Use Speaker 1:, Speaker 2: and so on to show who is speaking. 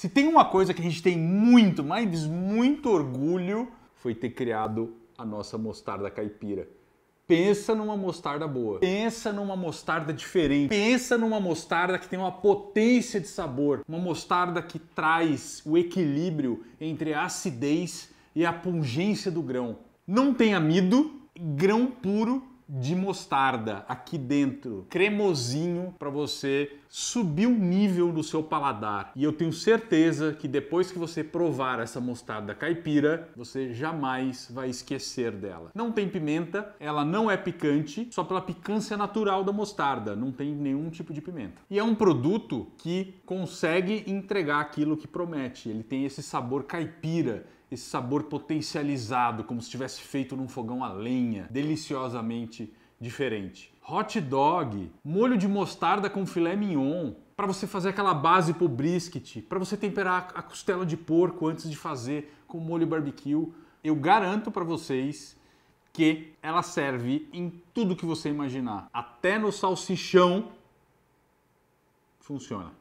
Speaker 1: Se tem uma coisa que a gente tem muito, mas muito orgulho, foi ter criado a nossa mostarda caipira. Pensa numa mostarda boa. Pensa numa mostarda diferente. Pensa numa mostarda que tem uma potência de sabor. Uma mostarda que traz o equilíbrio entre a acidez e a pungência do grão. Não tem amido, grão puro de mostarda aqui dentro, cremosinho para você subir o nível do seu paladar. E eu tenho certeza que depois que você provar essa mostarda caipira, você jamais vai esquecer dela. Não tem pimenta, ela não é picante, só pela picância natural da mostarda, não tem nenhum tipo de pimenta. E é um produto que consegue entregar aquilo que promete. Ele tem esse sabor caipira esse sabor potencializado, como se tivesse feito num fogão a lenha, deliciosamente diferente. Hot dog, molho de mostarda com filé mignon, para você fazer aquela base pro brisket, para você temperar a costela de porco antes de fazer com molho barbecue. Eu garanto para vocês que ela serve em tudo que você imaginar, até no salsichão funciona.